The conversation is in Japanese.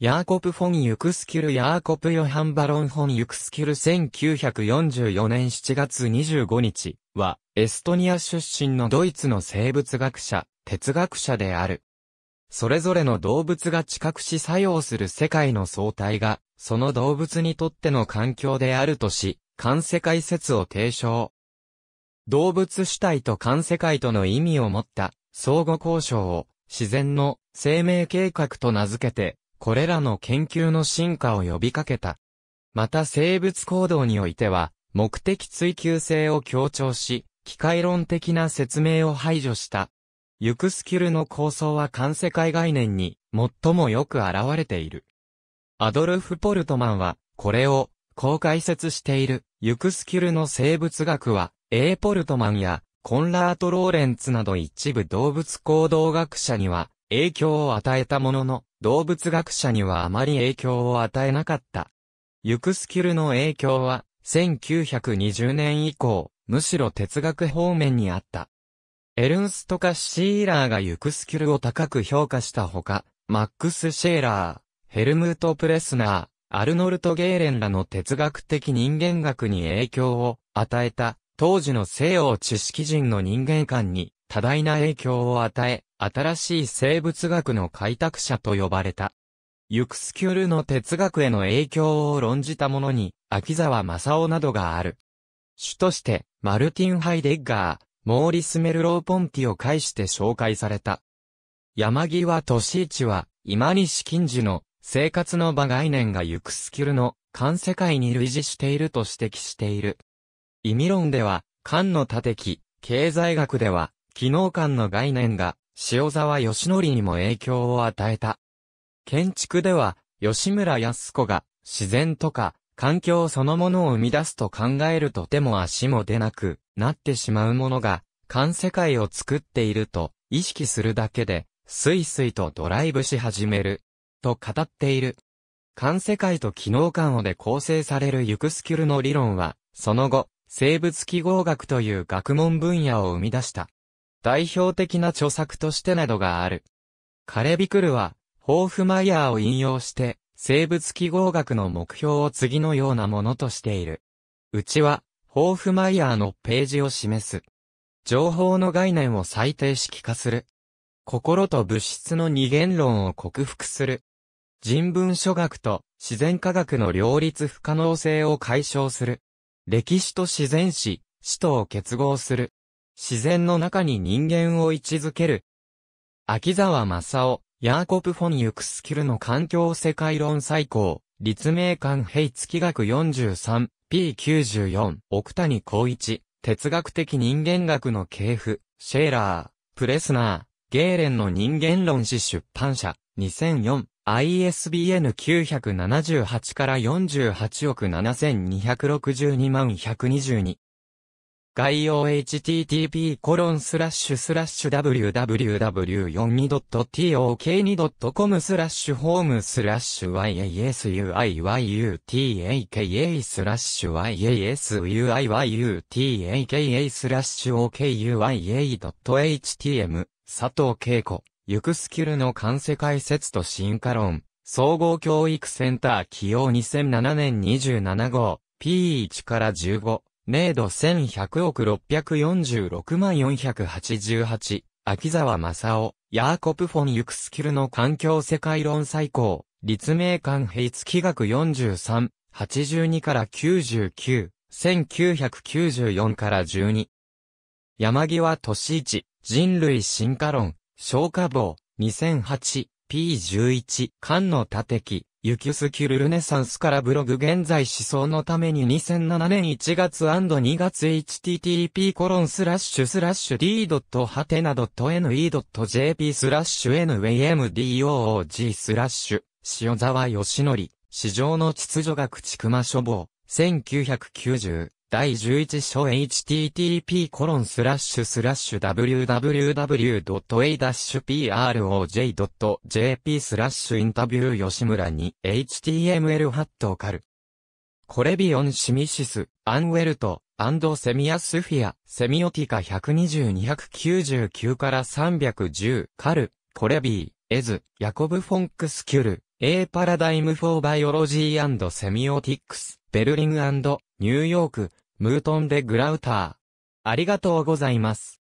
ヤーコプ・フォン・ユクスキュル・ヤーコプ・ヨハン・バロン・フォン・ユクスキュル1944年7月25日は、エストニア出身のドイツの生物学者、哲学者である。それぞれの動物が知覚し作用する世界の相対が、その動物にとっての環境であるとし、環世界説を提唱。動物主体と環世界との意味を持った相互交渉を自然の生命計画と名付けてこれらの研究の進化を呼びかけた。また生物行動においては、目的追求性を強調し、機械論的な説明を排除した。ユクスキュルの構想は環世界概念に最もよく現れている。アドルフ・ポルトマンは、これを、こう解説している、ユクスキュルの生物学は、A ポルトマンや、コンラート・ローレンツなど一部動物行動学者には、影響を与えたものの、動物学者にはあまり影響を与えなかった。ユクスキュルの影響は、1920年以降、むしろ哲学方面にあった。エルンスト・カッシーラーがユクスキュルを高く評価したほか、マックス・シェーラー、ヘルムート・プレスナー、アルノルト・ゲーレンらの哲学的人間学に影響を与えた、当時の西洋知識人の人間観に多大な影響を与え、新しい生物学の開拓者と呼ばれた。ユクスキュルの哲学への影響を論じた者に、秋沢正夫などがある。主として、マルティン・ハイデッガー、モーリス・メルロー・ポンティを介して紹介された。山際敏一は、今西近時の生活の場概念がユクスキュルの漢世界に類似していると指摘している。意味論では、肝の他的、経済学では、機能感の概念が、塩沢義則にも影響を与えた。建築では、吉村康子が、自然とか、環境そのものを生み出すと考えると手も足も出なくなってしまうものが、環世界を作っていると意識するだけで、スイスイとドライブし始める、と語っている。環世界と機能感をで構成されるユクスキュルの理論は、その後、生物記号学という学問分野を生み出した。代表的な著作としてなどがある。カレビクルは、ホーフマイヤーを引用して、生物記号学の目標を次のようなものとしている。うちは、ホーフマイヤーのページを示す。情報の概念を最低式化する。心と物質の二元論を克服する。人文書学と自然科学の両立不可能性を解消する。歴史と自然史、史とを結合する。自然の中に人間を位置づける。秋沢正夫、ヤーコプ・フォン・ユクスキルの環境世界論最高、立命館平月学 43P94、奥谷光一、哲学的人間学の系譜、シェーラー、プレスナー、ゲーレンの人間論誌出版社、2004、ISBN 978から48億7262万122。概要 http://www42.tok2.com スラッシュホームスラッシュ y a s u i y u t a k a スラッシュ y a s u i y u t a k a スラッシュ okuya.htm 佐藤恵子、ゆくスキルの関世解説と進化論、総合教育センター起用2007年27号、P1 から15。明度1100億646万488、秋沢正夫、ヤーコプフォン・ユクスキルの環境世界論最高、立命館平月学43、82から99、1994から12。山際敏一、人類進化論、消化棒、2008、P11、菅野立樹、ユキュスキュルルネサンスからブログ現在思想のために2007年1月 &2 月 http コロンスラッシュスラッシュ d ドットハテナドット ne ドット jp スラッシュ namdoog スラッシュ塩沢義則市場の秩序駆逐魔書房1990第11章 http://www.a-proj.jp コロンススララッッシシュュスラッシュインタビュー吉村に html ハットをカル。コレビオンシミシス、アンウェルト、アンドセミアスフィア、セミオティカ120-299から310、カル、コレビー、エズ、ヤコブ・フォンクス・キュル、A パラダイム・フォー・バイオロジー・ l o g y and s e m i o t ニューヨーク。ムートン・でグラウター。ありがとうございます。